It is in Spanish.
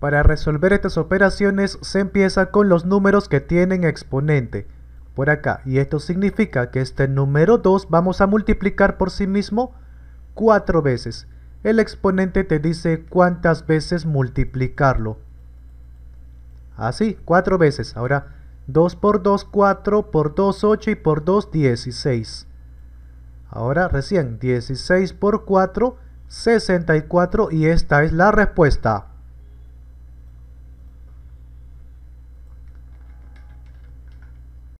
Para resolver estas operaciones se empieza con los números que tienen exponente por acá y esto significa que este número 2 vamos a multiplicar por sí mismo 4 veces. El exponente te dice cuántas veces multiplicarlo. Así, 4 veces. Ahora 2 por 2, 4, por 2, 8 y por 2, 16. Ahora recién 16 por 4, 64 y esta es la respuesta.